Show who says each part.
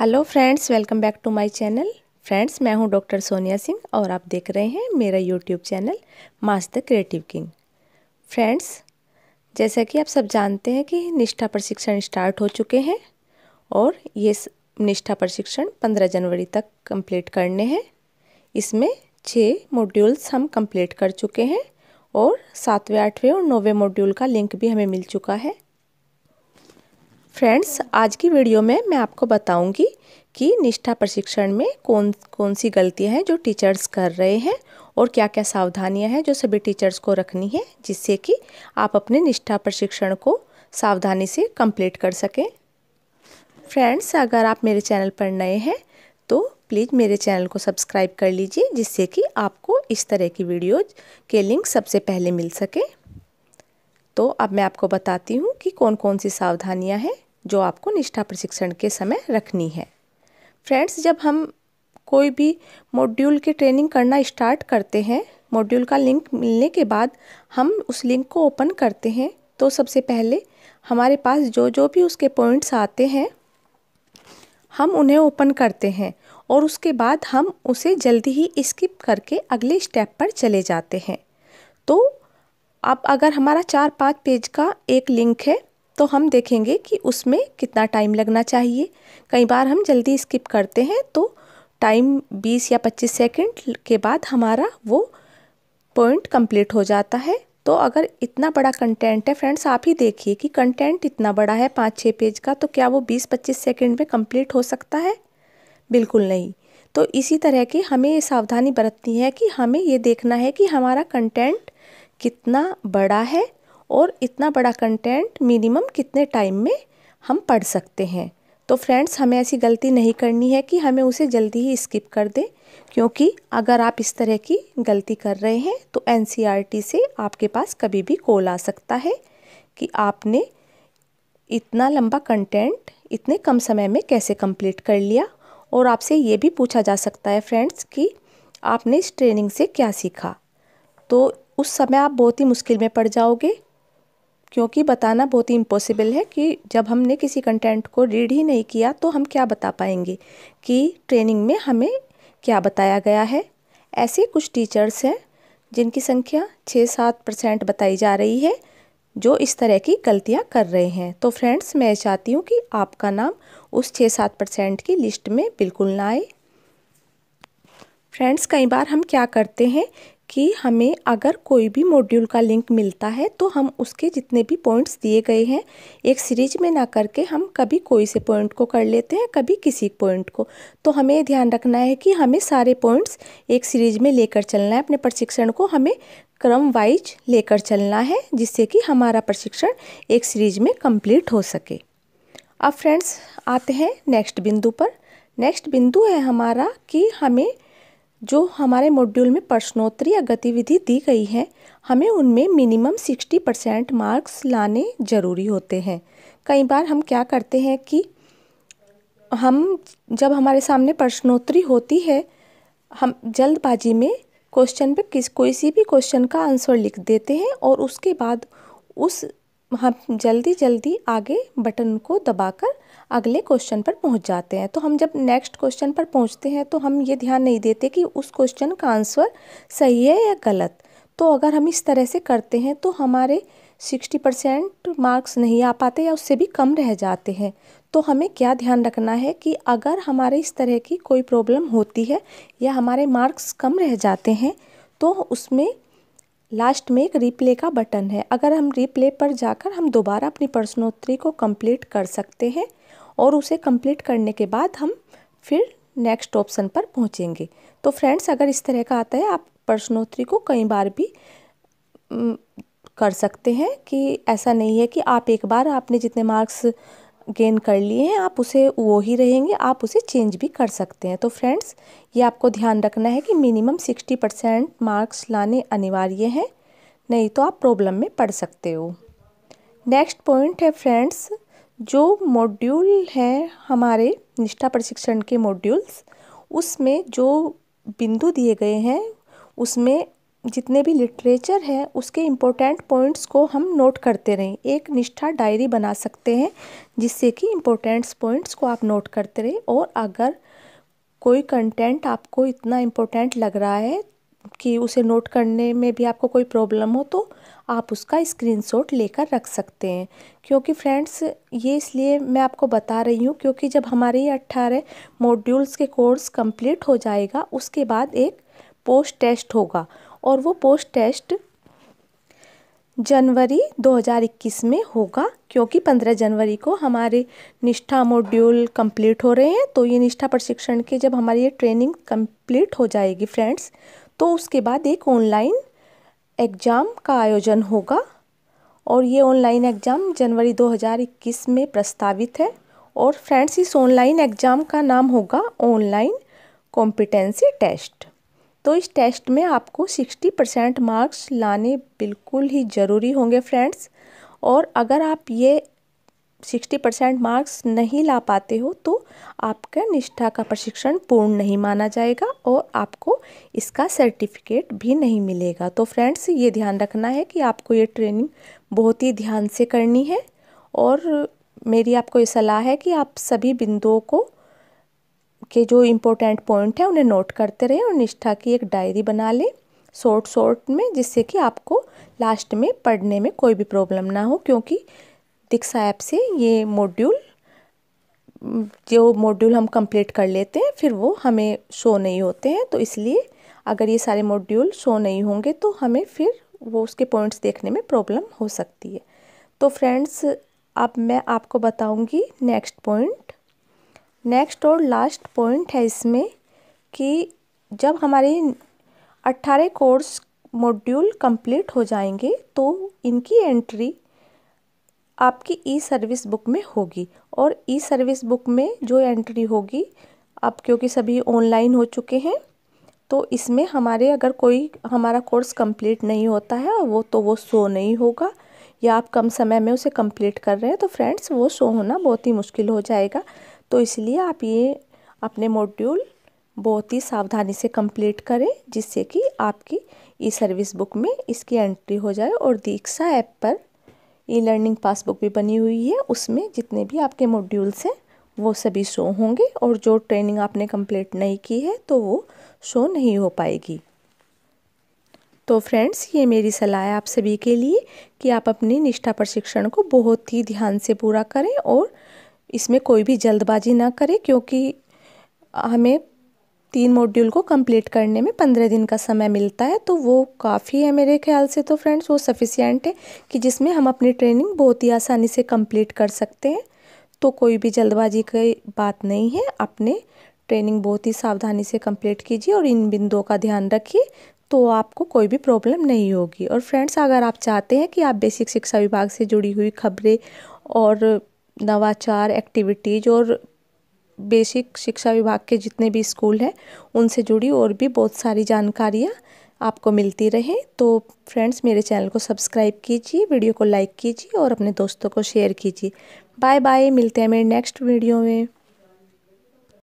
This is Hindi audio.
Speaker 1: hello friends welcome back to my channel friends मैं हूं डॉक्टर सोनिया सिंह और आप देख रहे हैं मेरा YouTube channel master the creative king friends जैसा कि आप सब जानते हैं कि निष्ठा प्रशिक्षण स्टार्ट हो चुके हैं और ये निष्ठा प्रशिक्षण पंद्रह जनवरी तक कंप्लीट करने हैं इसमें छः मॉड्यूल्स हम कम्प्लीट कर चुके हैं और सातवें आठवें और नौवें मॉड्यूल का लिंक भी हमें मिल चुका है फ्रेंड्स आज की वीडियो में मैं आपको बताऊंगी कि निष्ठा प्रशिक्षण में कौन कौन सी गलतियां हैं जो टीचर्स कर रहे हैं और क्या क्या सावधानियां हैं जो सभी टीचर्स को रखनी है जिससे कि आप अपने निष्ठा प्रशिक्षण को सावधानी से कंप्लीट कर सकें फ्रेंड्स अगर आप मेरे चैनल पर नए हैं तो प्लीज़ मेरे चैनल को सब्सक्राइब कर लीजिए जिससे कि आपको इस तरह की वीडियो के लिंक सबसे पहले मिल सकें तो अब मैं आपको बताती हूँ कि कौन कौन सी सावधानियाँ हैं जो आपको निष्ठा प्रशिक्षण के समय रखनी है फ्रेंड्स जब हम कोई भी मॉड्यूल की ट्रेनिंग करना स्टार्ट करते हैं मॉड्यूल का लिंक मिलने के बाद हम उस लिंक को ओपन करते हैं तो सबसे पहले हमारे पास जो जो भी उसके पॉइंट्स आते हैं हम उन्हें ओपन करते हैं और उसके बाद हम उसे जल्दी ही स्किप करके अगले स्टेप पर चले जाते हैं तो अब अगर हमारा चार पाँच पेज का एक लिंक है तो हम देखेंगे कि उसमें कितना टाइम लगना चाहिए कई बार हम जल्दी स्किप करते हैं तो टाइम 20 या 25 सेकंड के बाद हमारा वो पॉइंट कंप्लीट हो जाता है तो अगर इतना बड़ा कंटेंट है फ्रेंड्स आप ही देखिए कि कंटेंट इतना बड़ा है पाँच छः पेज का तो क्या वो बीस पच्चीस सेकेंड में कम्प्लीट हो सकता है बिल्कुल नहीं तो इसी तरह की हमें ये सावधानी बरतनी है कि हमें ये देखना है कि हमारा कंटेंट कितना बड़ा है और इतना बड़ा कंटेंट मिनिमम कितने टाइम में हम पढ़ सकते हैं तो फ्रेंड्स हमें ऐसी गलती नहीं करनी है कि हमें उसे जल्दी ही स्किप कर दें क्योंकि अगर आप इस तरह की गलती कर रहे हैं तो एन e से आपके पास कभी भी कॉल आ सकता है कि आपने इतना लंबा कंटेंट इतने कम समय में कैसे कंप्लीट कर लिया और आपसे ये भी पूछा जा सकता है फ्रेंड्स कि आपने इस ट्रेनिंग से क्या सीखा तो उस समय आप बहुत ही मुश्किल में पड़ जाओगे क्योंकि बताना बहुत ही इम्पॉसिबल है कि जब हमने किसी कंटेंट को रीड ही नहीं किया तो हम क्या बता पाएंगे कि ट्रेनिंग में हमें क्या बताया गया है ऐसे कुछ टीचर्स हैं जिनकी संख्या छः सात परसेंट बताई जा रही है जो इस तरह की गलतियां कर रहे हैं तो फ्रेंड्स मैं चाहती हूँ कि आपका नाम उस छः सात परसेंट की लिस्ट में बिल्कुल ना आए फ्रेंड्स कई बार हम क्या करते हैं कि हमें अगर कोई भी मॉड्यूल का लिंक मिलता है तो हम उसके जितने भी पॉइंट्स दिए गए हैं एक सीरीज में ना करके हम कभी कोई से पॉइंट को कर लेते हैं कभी किसी पॉइंट को तो हमें ध्यान रखना है कि हमें सारे पॉइंट्स एक सीरीज में लेकर चलना है अपने प्रशिक्षण को हमें क्रम वाइज लेकर चलना है जिससे कि हमारा प्रशिक्षण एक सीरीज में कंप्लीट हो सके अब फ्रेंड्स आते हैं नेक्स्ट बिंदु पर नेक्स्ट बिंदु है हमारा कि हमें जो हमारे मॉड्यूल में प्रश्नोत्तरी या गतिविधि दी गई है हमें उनमें मिनिमम सिक्सटी परसेंट मार्क्स लाने ज़रूरी होते हैं कई बार हम क्या करते हैं कि हम जब हमारे सामने प्रश्नोत्तरी होती है हम जल्दबाजी में क्वेश्चन पे किस कोई सी भी क्वेश्चन का आंसर लिख देते हैं और उसके बाद उस हम जल्दी जल्दी आगे बटन को दबाकर अगले क्वेश्चन पर पहुंच जाते हैं तो हम जब नेक्स्ट क्वेश्चन पर पहुंचते हैं तो हम ये ध्यान नहीं देते कि उस क्वेश्चन का आंसर सही है या गलत तो अगर हम इस तरह से करते हैं तो हमारे सिक्सटी परसेंट मार्क्स नहीं आ पाते या उससे भी कम रह जाते हैं तो हमें क्या ध्यान रखना है कि अगर हमारे इस तरह की कोई प्रॉब्लम होती है या हमारे मार्क्स कम रह जाते हैं तो उसमें लास्ट में एक रिप्ले का बटन है अगर हम रिप्ले पर जाकर हम दोबारा अपनी प्रश्नोत्तरी को कंप्लीट कर सकते हैं और उसे कंप्लीट करने के बाद हम फिर नेक्स्ट ऑप्शन पर पहुंचेंगे तो फ्रेंड्स अगर इस तरह का आता है आप प्रश्नोत्तरी को कई बार भी कर सकते हैं कि ऐसा नहीं है कि आप एक बार आपने जितने मार्क्स गेन कर लिए हैं आप उसे वो ही रहेंगे आप उसे चेंज भी कर सकते हैं तो फ्रेंड्स ये आपको ध्यान रखना है कि मिनिमम सिक्सटी परसेंट मार्क्स लाने अनिवार्य हैं नहीं तो आप प्रॉब्लम में पड़ सकते हो नेक्स्ट पॉइंट है फ्रेंड्स जो मॉड्यूल हैं हमारे निष्ठा प्रशिक्षण के मॉड्यूल्स उसमें जो बिंदु दिए गए हैं उसमें जितने भी लिटरेचर है उसके इम्पोर्टेंट पॉइंट्स को हम नोट करते रहें एक निष्ठा डायरी बना सकते हैं जिससे कि इम्पोर्टेंट्स पॉइंट्स को आप नोट करते रहें और अगर कोई कंटेंट आपको इतना इम्पोर्टेंट लग रहा है कि उसे नोट करने में भी आपको कोई प्रॉब्लम हो तो आप उसका स्क्रीनशॉट लेकर रख सकते हैं क्योंकि फ्रेंड्स ये इसलिए मैं आपको बता रही हूँ क्योंकि जब हमारे ये अट्ठारह मॉड्यूल्स के कोर्स कंप्लीट हो जाएगा उसके बाद एक पोस्ट टेस्ट होगा और वो पोस्ट टेस्ट जनवरी 2021 में होगा क्योंकि 15 जनवरी को हमारे निष्ठा मॉड्यूल कंप्लीट हो रहे हैं तो ये निष्ठा प्रशिक्षण की जब हमारी ये ट्रेनिंग कंप्लीट हो जाएगी फ्रेंड्स तो उसके बाद एक ऑनलाइन एग्ज़ाम का आयोजन होगा और ये ऑनलाइन एग्ज़ाम जनवरी 2021 में प्रस्तावित है और फ्रेंड्स इस ऑनलाइन एग्ज़ाम का नाम होगा ऑनलाइन कॉम्पिटेंसी टेस्ट तो इस टेस्ट में आपको 60 परसेंट मार्क्स लाने बिल्कुल ही ज़रूरी होंगे फ्रेंड्स और अगर आप ये 60 परसेंट मार्क्स नहीं ला पाते हो तो आपका निष्ठा का प्रशिक्षण पूर्ण नहीं माना जाएगा और आपको इसका सर्टिफिकेट भी नहीं मिलेगा तो फ्रेंड्स ये ध्यान रखना है कि आपको ये ट्रेनिंग बहुत ही ध्यान से करनी है और मेरी आपको ये सलाह है कि आप सभी बिंदुओं को के जो इम्पोर्टेंट पॉइंट हैं उन्हें नोट करते रहें और निष्ठा की एक डायरी बना लें शॉर्ट शॉर्ट में जिससे कि आपको लास्ट में पढ़ने में कोई भी प्रॉब्लम ना हो क्योंकि दीक्षा ऐप से ये मॉड्यूल जो मॉड्यूल हम कंप्लीट कर लेते हैं फिर वो हमें शो नहीं होते हैं तो इसलिए अगर ये सारे मॉड्यूल शो नहीं होंगे तो हमें फिर वो उसके पॉइंट्स देखने में प्रॉब्लम हो सकती है तो फ्रेंड्स अब मैं आपको बताऊंगी नेक्स्ट पॉइंट नेक्स्ट और लास्ट पॉइंट है इसमें कि जब हमारे अट्ठारह कोर्स मॉड्यूल कंप्लीट हो जाएंगे तो इनकी एंट्री आपकी ई सर्विस बुक में होगी और ई सर्विस बुक में जो एंट्री होगी अब क्योंकि सभी ऑनलाइन हो चुके हैं तो इसमें हमारे अगर कोई हमारा कोर्स कंप्लीट नहीं होता है वो तो वो शो नहीं होगा या आप कम समय में उसे कंप्लीट कर रहे हैं तो फ्रेंड्स वो शो होना बहुत ही मुश्किल हो जाएगा तो इसलिए आप ये अपने मॉड्यूल बहुत ही सावधानी से कंप्लीट करें जिससे कि आपकी ई सर्विस बुक में इसकी एंट्री हो जाए और दीक्षा ऐप पर ई लर्निंग पासबुक भी बनी हुई है उसमें जितने भी आपके मॉड्यूल्स हैं वो सभी शो होंगे और जो ट्रेनिंग आपने कंप्लीट नहीं की है तो वो शो नहीं हो पाएगी तो फ्रेंड्स ये मेरी सलाह है आप सभी के लिए कि आप अपनी निष्ठा प्रशिक्षण को बहुत ही ध्यान से पूरा करें और इसमें कोई भी जल्दबाजी ना करें क्योंकि हमें तीन मॉड्यूल को कंप्लीट करने में पंद्रह दिन का समय मिलता है तो वो काफ़ी है मेरे ख्याल से तो फ्रेंड्स वो सफिशियंट है कि जिसमें हम अपनी ट्रेनिंग बहुत ही आसानी से कंप्लीट कर सकते हैं तो कोई भी जल्दबाजी की बात नहीं है अपने ट्रेनिंग बहुत ही सावधानी से कंप्लीट कीजिए और इन बिंदुओं का ध्यान रखिए तो आपको कोई भी प्रॉब्लम नहीं होगी और फ्रेंड्स अगर आप चाहते हैं कि आप बेसिक शिक्षा विभाग से जुड़ी हुई खबरें और नवाचार एक्टिविटीज और बेसिक शिक्षा विभाग के जितने भी स्कूल हैं उनसे जुड़ी और भी बहुत सारी जानकारियाँ आपको मिलती रहे तो फ्रेंड्स मेरे चैनल को सब्सक्राइब कीजिए वीडियो को लाइक कीजिए और अपने दोस्तों को शेयर कीजिए बाय बाय मिलते हैं मेरे नेक्स्ट वीडियो में